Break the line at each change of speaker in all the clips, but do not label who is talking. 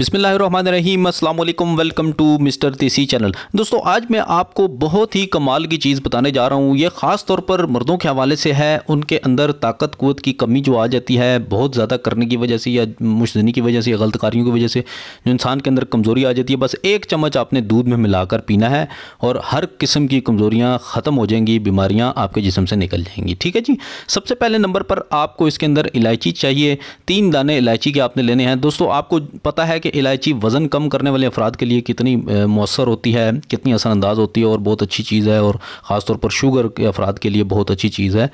अस्सलाम वालेकुम welcome to mister तीसी चैनल दोस्तों आज मैं आपको बहुत ही कमाल की चीज़ बताने जा रहा हूँ ये ख़ास तौर पर मर्दों के हवाले से है उनके अंदर ताकत कुत की कमी जो आ जाती है बहुत ज़्यादा करने की वजह से या मुश्तनी की वजह से या गलत कारियों की वजह से जो इंसान के अंदर कमज़ोरी आ जाती है बस एक चम्मच आपने दूध में मिलाकर पीना है और हर किस्म की कमज़ोरियाँ ख़त्म हो जाएंगी बीमारियाँ आपके जिसम से निकल जाएंगी ठीक है जी सबसे पहले नंबर पर आपको इसके अंदर इलायची चाहिए तीन दाने इलायची के आपने लेने हैं दोस्तों आपको पता है कि इलायची वज़न कम करने वाले अफराद के लिए कितनी मौसर होती है कितनी असरानंदाज होती है और बहुत अच्छी चीज़ है और ख़ास तौर पर शुगर के अफराद के लिए बहुत अच्छी चीज़ है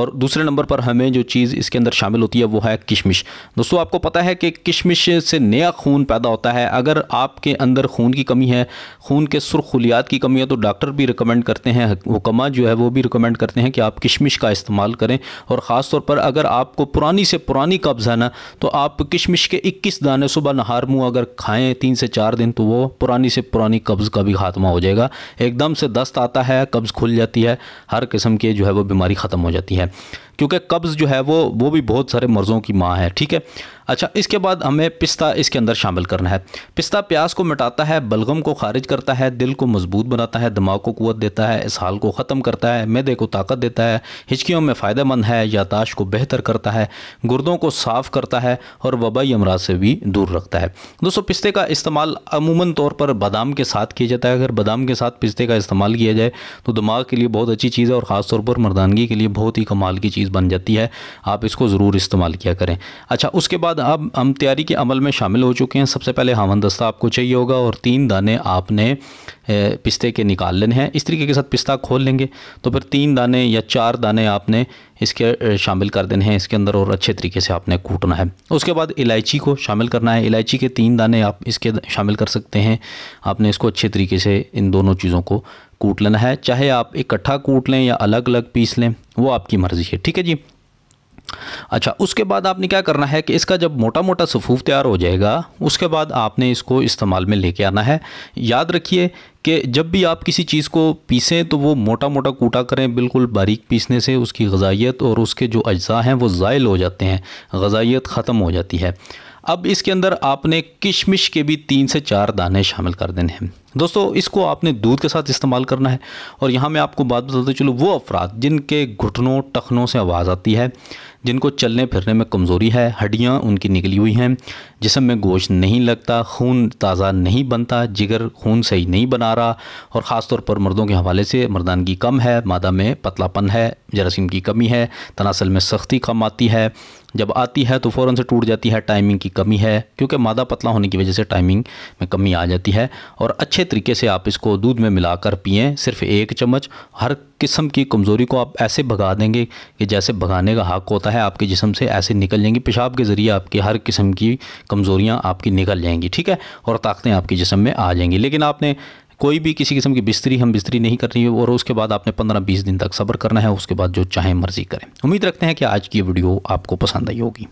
और दूसरे नंबर पर हमें जो चीज़ इसके अंदर शामिल होती है वो है किशमिश दोस्तों आपको पता है कि किशमिश से नया खून पैदा होता है अगर आपके अंदर खून की कमी है खून के सुरखुलियात की कमी है तो डॉक्टर भी रिकमेंड करते हैं हुक्मा जो है वो भी रिकमेंड करते हैं कि आप किशमिश का इस्तेमाल करें और ख़ास तौर पर अगर आपको पुरानी से पुरानी कब्ज़ है ना तो आप किशमिश के इक्कीस दाने सुबह नहार मुँह गेहूँ अगर खाएं तीन से चार दिन तो वो पुरानी से पुरानी कब्ज़ का भी खात्मा हो जाएगा एकदम से दस्त आता है कब्ज़ खुल जाती है हर किस्म की जो है वो बीमारी ख़त्म हो जाती है क्योंकि कब्ज़ जो है वो वो भी बहुत सारे मर्ज़ों की माँ है ठीक है अच्छा इसके बाद हमें पिस्ता इसके अंदर शामिल करना है पिस्ता प्यास को मिटाता है बलगम को खारिज करता है दिल को मजबूत बनाता है दिमाग को कुत देता है इसहाल को ख़त्म करता है मैदे को ताकत देता है हिचकियों में फ़ायदेमंद है यादाश को बेहतर करता है गुर्दों को साफ़ करता है और वबाई अमराज से भी दूर रखता है दोस्तों पिस्ते का इस्तेमाल अमूमन तौर पर बादाम के साथ किया जाता है अगर बादाम के साथ पिस्ते का इस्तेमाल किया जाए तो दिमाग के लिए बहुत अच्छी चीज़ है और ख़ासतौर पर मर्दानगी के लिए बहुत ही कमाल की चीज़ चीज़ बन जाती है आप इसको ज़रूर इस्तेमाल किया करें अच्छा उसके बाद अब हम तैयारी के अमल में शामिल हो चुके हैं सबसे पहले हवन दस्ता आपको चाहिए होगा और तीन दाने आपने पिस्ते के निकाल लेने हैं इस तरीके के साथ पिस्ता खोल लेंगे तो फिर तीन दाने या चार दाने आपने इसके शामिल कर देने हैं इसके अंदर और अच्छे तरीके से आपने कूटना है उसके बाद इलायची को शामिल करना है इलायची के तीन दाने आप इसके शामिल कर सकते हैं आपने इसको अच्छे तरीके से इन दोनों चीज़ों को कूट लेना है चाहे आप इकट्ठा कूट लें या अलग अलग पीस लें वो आपकी मर्ज़ी है ठीक है जी अच्छा उसके बाद आपने क्या करना है कि इसका जब मोटा मोटा सफूफ तैयार हो जाएगा उसके बाद आपने इसको इस्तेमाल में लेके आना है याद रखिए कि जब भी आप किसी चीज़ को पीसें तो वो मोटा मोटा कूटा करें बिल्कुल बारीक पीसने से उसकी गजाइत और उसके जो अज्जा हैं वो ज़ायल हो जाते हैं गजाइत ख़त्म हो जाती है अब इसके अंदर आपने किशमिश के भी तीन से चार दाने शामिल कर देने हैं दोस्तों इसको आपने दूध के साथ इस्तेमाल करना है और यहाँ मैं आपको बात बताते चलूँ वो अफराद जिनके घुटनों टखनों से आवाज़ आती है जिनको चलने फिरने में कमज़ोरी है हड्डियाँ उनकी निकली हुई हैं जिसम में गोश्त नहीं लगता खून ताज़ा नहीं बनता जिगर खून सही नहीं बना रहा और ख़ास तौर पर मर्दों के हवाले से मर्दानगी कम है मादा में पतलापन है जरासीम की कमी है तनासल में सख्ती कम आती है जब आती है तो फ़ौरन से टूट जाती है टाइमिंग की कमी है क्योंकि मादा पतला होने की वजह से टाइमिंग में कमी आ जाती है और अच्छे तरीके से आप इसको दूध में मिलाकर पिएँ सिर्फ एक चम्मच हर किस्म की कमज़ोरी को आप ऐसे भगा देंगे कि जैसे भगाने का हक होता है आपके जिसम से ऐसे निकल जाएंगी पेशाब के ज़रिए आपकी हर किस्म की कमज़ोरियाँ आपकी निकल जाएंगी ठीक है और ताकतें आपके जिसम में आ जाएंगी लेकिन आपने कोई भी किसी किस्म की बिस्तरी हम बिस्तरी नहीं करनी है और उसके बाद आपने पंद्रह बीस दिन तक सब्र करना है उसके बाद जो चाहे मर्जी करें उम्मीद रखते हैं कि आज की वीडियो आपको पसंद आई होगी